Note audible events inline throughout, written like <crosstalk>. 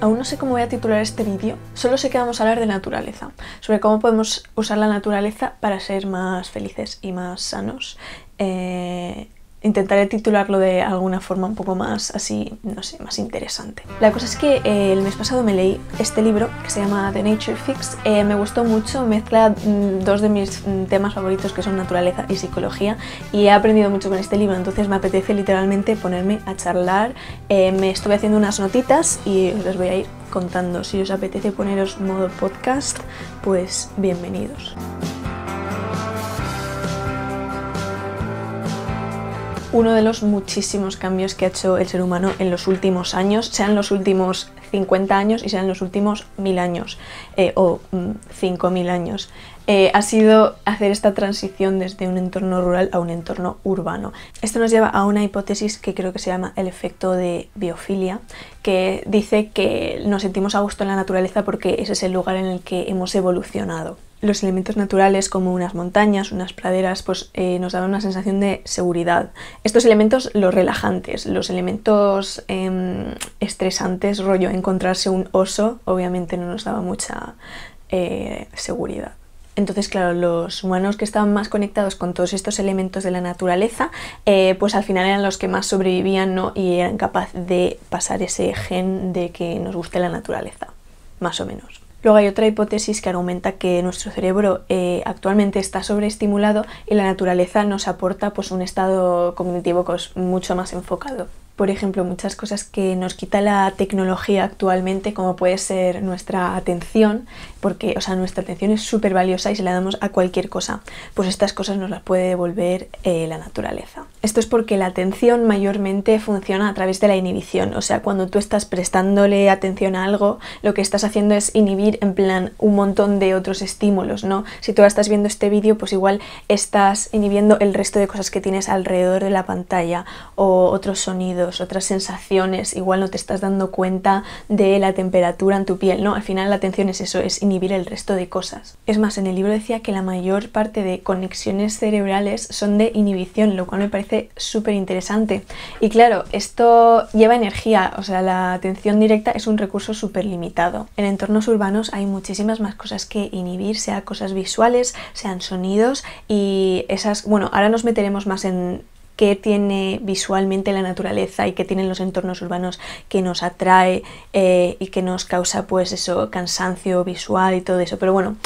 Aún no sé cómo voy a titular este vídeo, solo sé que vamos a hablar de naturaleza, sobre cómo podemos usar la naturaleza para ser más felices y más sanos eh, Intentaré titularlo de alguna forma un poco más así, no sé, más interesante. La cosa es que eh, el mes pasado me leí este libro que se llama The Nature Fix. Eh, me gustó mucho, mezcla mm, dos de mis mm, temas favoritos que son naturaleza y psicología y he aprendido mucho con este libro, entonces me apetece literalmente ponerme a charlar. Eh, me estuve haciendo unas notitas y os voy a ir contando. Si os apetece poneros modo podcast, pues bienvenidos. uno de los muchísimos cambios que ha hecho el ser humano en los últimos años, sean los últimos 50 años y sean los últimos 1000 años eh, o 5000 mm, años. Eh, ha sido hacer esta transición desde un entorno rural a un entorno urbano. Esto nos lleva a una hipótesis que creo que se llama el efecto de biofilia, que dice que nos sentimos a gusto en la naturaleza porque ese es el lugar en el que hemos evolucionado los elementos naturales como unas montañas, unas praderas, pues eh, nos daban una sensación de seguridad. Estos elementos, los relajantes, los elementos em, estresantes, rollo encontrarse un oso, obviamente no nos daba mucha eh, seguridad. Entonces, claro, los humanos que estaban más conectados con todos estos elementos de la naturaleza, eh, pues al final eran los que más sobrevivían ¿no? y eran capaces de pasar ese gen de que nos guste la naturaleza, más o menos. Luego hay otra hipótesis que argumenta que nuestro cerebro eh, actualmente está sobreestimulado y la naturaleza nos aporta pues, un estado cognitivo mucho más enfocado. Por ejemplo, muchas cosas que nos quita la tecnología actualmente, como puede ser nuestra atención, porque o sea, nuestra atención es súper valiosa y si la damos a cualquier cosa, pues estas cosas nos las puede devolver eh, la naturaleza. Esto es porque la atención mayormente funciona a través de la inhibición, o sea, cuando tú estás prestándole atención a algo, lo que estás haciendo es inhibir en plan un montón de otros estímulos, ¿no? Si tú estás viendo este vídeo, pues igual estás inhibiendo el resto de cosas que tienes alrededor de la pantalla o otros sonidos, otras sensaciones, igual no te estás dando cuenta de la temperatura en tu piel, ¿no? Al final la atención es eso, es inhibir el resto de cosas. Es más, en el libro decía que la mayor parte de conexiones cerebrales son de inhibición, lo cual me parece súper interesante. Y claro, esto lleva energía, o sea, la atención directa es un recurso súper limitado. En entornos urbanos hay muchísimas más cosas que inhibir, sean cosas visuales, sean sonidos y esas, bueno, ahora nos meteremos más en Qué tiene visualmente la naturaleza y que tienen los entornos urbanos que nos atrae eh, y que nos causa pues eso, cansancio visual y todo eso. Pero bueno,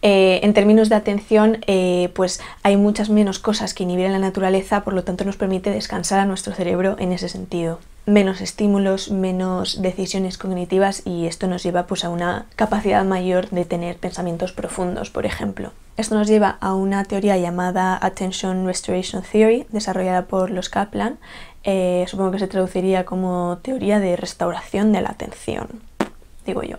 eh, en términos de atención eh, pues hay muchas menos cosas que inhiben la naturaleza, por lo tanto nos permite descansar a nuestro cerebro en ese sentido menos estímulos, menos decisiones cognitivas y esto nos lleva pues a una capacidad mayor de tener pensamientos profundos, por ejemplo. Esto nos lleva a una teoría llamada Attention Restoration Theory, desarrollada por los Kaplan. Eh, supongo que se traduciría como teoría de restauración de la atención, digo yo.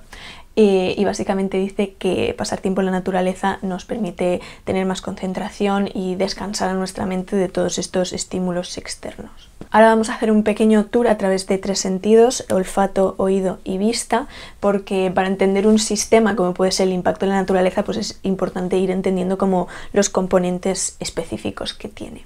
Eh, y básicamente dice que pasar tiempo en la naturaleza nos permite tener más concentración y descansar a nuestra mente de todos estos estímulos externos. Ahora vamos a hacer un pequeño tour a través de tres sentidos, olfato, oído y vista, porque para entender un sistema como puede ser el impacto en la naturaleza, pues es importante ir entendiendo como los componentes específicos que tiene.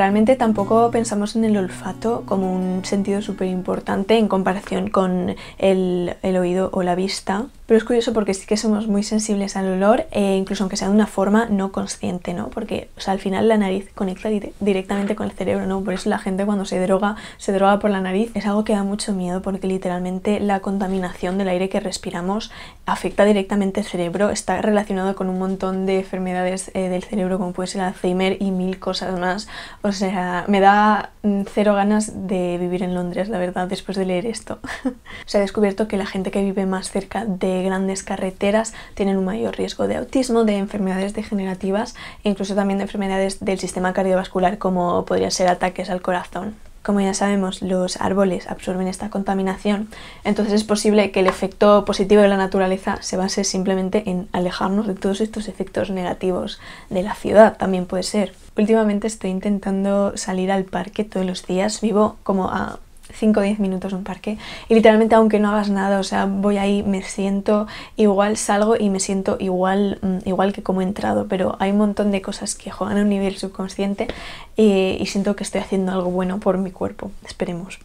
realmente tampoco pensamos en el olfato como un sentido súper importante en comparación con el, el oído o la vista, pero es curioso porque sí que somos muy sensibles al olor, e incluso aunque sea de una forma no consciente, ¿no? Porque o sea, al final la nariz conecta directamente con el cerebro, ¿no? Por eso la gente cuando se droga, se droga por la nariz. Es algo que da mucho miedo porque literalmente la contaminación del aire que respiramos afecta directamente el cerebro, está relacionado con un montón de enfermedades eh, del cerebro como puede ser Alzheimer y mil cosas más. O sea, me da mm, cero ganas de vivir en Londres, la verdad, después de leer esto. <laughs> se ha descubierto que la gente que vive más cerca de grandes carreteras tienen un mayor riesgo de autismo, de enfermedades degenerativas e incluso también de enfermedades del sistema cardiovascular como podría ser ataques al corazón. Como ya sabemos, los árboles absorben esta contaminación, entonces es posible que el efecto positivo de la naturaleza se base simplemente en alejarnos de todos estos efectos negativos de la ciudad, también puede ser. Últimamente estoy intentando salir al parque todos los días, vivo como a 5 o 10 minutos en un parque y literalmente aunque no hagas nada, o sea, voy ahí, me siento igual, salgo y me siento igual, mm, igual que como he entrado, pero hay un montón de cosas que juegan a un nivel subconsciente y siento que estoy haciendo algo bueno por mi cuerpo, esperemos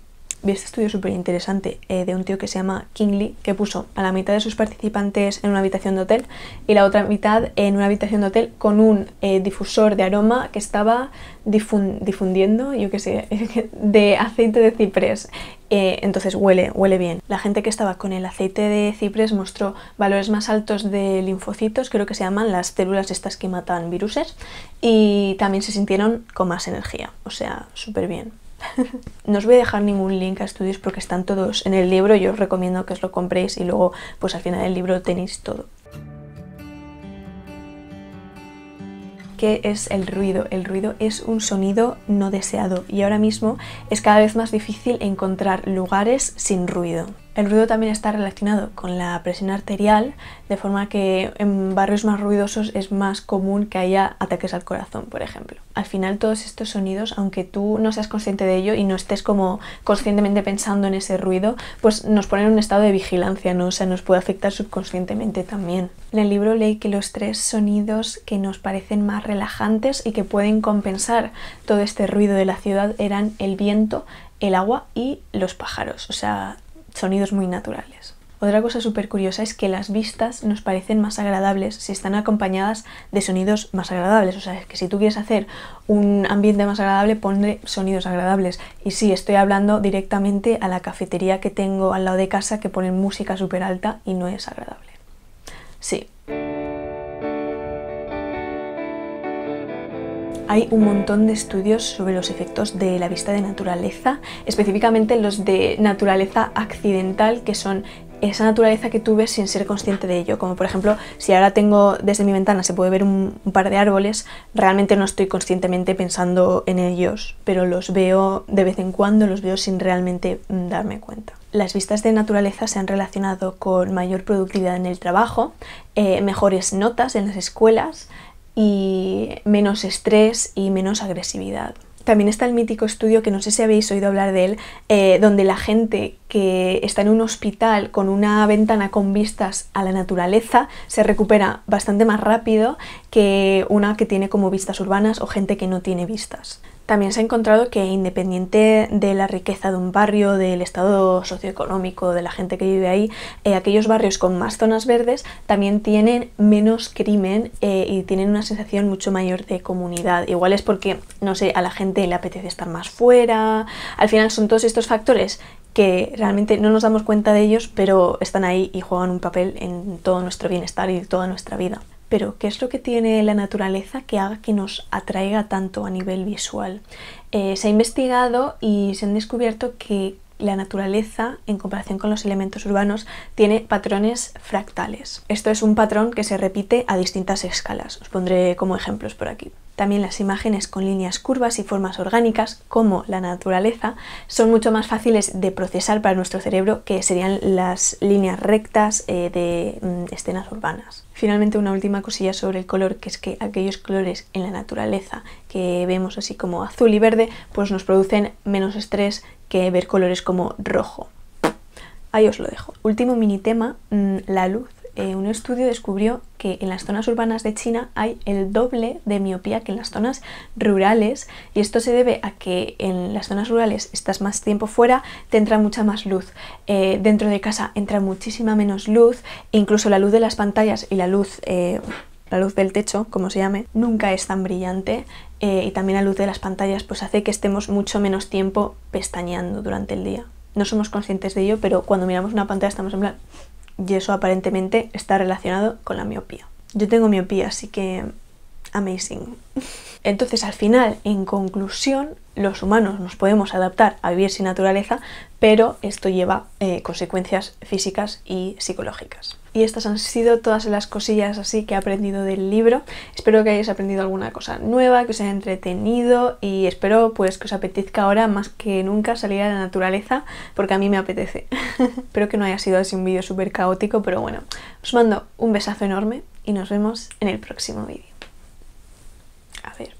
vi este estudio súper interesante eh, de un tío que se llama Kingley, que puso a la mitad de sus participantes en una habitación de hotel y la otra mitad en una habitación de hotel con un eh, difusor de aroma que estaba difundiendo, yo qué sé, <laughs> de aceite de ciprés. Eh, entonces huele, huele bien. La gente que estaba con el aceite de ciprés mostró valores más altos de linfocitos, creo que se llaman las células estas que matan viruses, y también se sintieron con más energía, o sea, súper bien. <laughs> no os voy a dejar ningún link a estudios porque están todos en el libro. Yo os recomiendo que os lo compréis y luego pues al final del libro tenéis todo. ¿Qué es el ruido? El ruido es un sonido no deseado y ahora mismo es cada vez más difícil encontrar lugares sin ruido. El ruido también está relacionado con la presión arterial, de forma que en barrios más ruidosos es más común que haya ataques al corazón, por ejemplo. Al final todos estos sonidos, aunque tú no seas consciente de ello y no estés como conscientemente pensando en ese ruido, pues nos ponen en un estado de vigilancia, ¿no? O sea, nos puede afectar subconscientemente también. En el libro leí que los tres sonidos que nos parecen más relajantes y que pueden compensar todo este ruido de la ciudad eran el viento, el agua y los pájaros. O sea, sonidos muy naturales. Otra cosa súper curiosa es que las vistas nos parecen más agradables si están acompañadas de sonidos más agradables. O sea, es que si tú quieres hacer un ambiente más agradable, ponle sonidos agradables. Y sí, estoy hablando directamente a la cafetería que tengo al lado de casa que ponen música súper alta y no es agradable. Sí. Hay un montón de estudios sobre los efectos de la vista de naturaleza, específicamente los de naturaleza accidental, que son esa naturaleza que tuve sin ser consciente de ello. Como por ejemplo, si ahora tengo desde mi ventana se puede ver un, par de árboles, realmente no estoy conscientemente pensando en ellos, pero los veo de vez en cuando, los veo sin realmente mm, darme cuenta. Las vistas de naturaleza se han relacionado con mayor productividad en el trabajo, eh, mejores notas en las escuelas, y menos estrés y menos agresividad. También está el mítico estudio, que no sé si habéis oído hablar de él, eh, donde la gente que está en un hospital con una ventana con vistas a la naturaleza se recupera bastante más rápido que una que tiene como vistas urbanas o gente que no tiene vistas. También se ha encontrado que independiente de la riqueza de un barrio, del estado socioeconómico, de la gente que vive ahí, eh, aquellos barrios con más zonas verdes también tienen menos crimen eh, y tienen una sensación mucho mayor de comunidad. Igual es porque, no sé, a la gente le apetece estar más fuera. Al final son todos estos factores que realmente no nos damos cuenta de ellos, pero están ahí y juegan un papel en todo nuestro bienestar y toda nuestra vida. Pero, ¿qué es lo que tiene la naturaleza que haga que nos atraiga tanto a nivel visual? Eh, se ha investigado y se han descubierto que la naturaleza, en comparación con los elementos urbanos, tiene patrones fractales. Esto es un patrón que se repite a distintas escalas. Os pondré como ejemplos por aquí. También las imágenes con líneas curvas y formas orgánicas, como la naturaleza, son mucho más fáciles de procesar para nuestro cerebro que serían las líneas rectas eh, de mm, escenas urbanas. Finalmente, una última cosilla sobre el color, que es que aquellos colores en la naturaleza que vemos así como azul y verde, pues nos producen menos estrés que ver colores como rojo. Ahí os lo dejo. Último mini tema, mm, la luz. Eh, un estudio descubrió que en las zonas urbanas de China hay el doble de miopía que en las zonas rurales y esto se debe a que en las zonas rurales estás más tiempo fuera, te entra mucha más luz, eh, dentro de casa entra muchísima menos luz incluso la luz de las pantallas y la luz eh, la luz del techo, como se llame, nunca es tan brillante eh, y también la luz de las pantallas pues hace que estemos mucho menos tiempo pestañeando durante el día. No somos conscientes de ello, pero cuando miramos una pantalla estamos en plan, y eso aparentemente está relacionado con la miopía. Yo tengo miopía, así que amazing. Entonces, al final, en conclusión, los humanos nos podemos adaptar a vivir sin naturaleza, pero esto lleva eh, consecuencias físicas y psicológicas. Y estas han sido todas las cosillas así que he aprendido del libro. Espero que hayáis aprendido alguna cosa nueva, que os haya entretenido y espero pues que os apetezca ahora más que nunca salir a la naturaleza porque a mí me apetece. <laughs> espero que no haya sido así un vídeo súper caótico, pero bueno, os mando un besazo enorme y nos vemos en el próximo vídeo. A ver.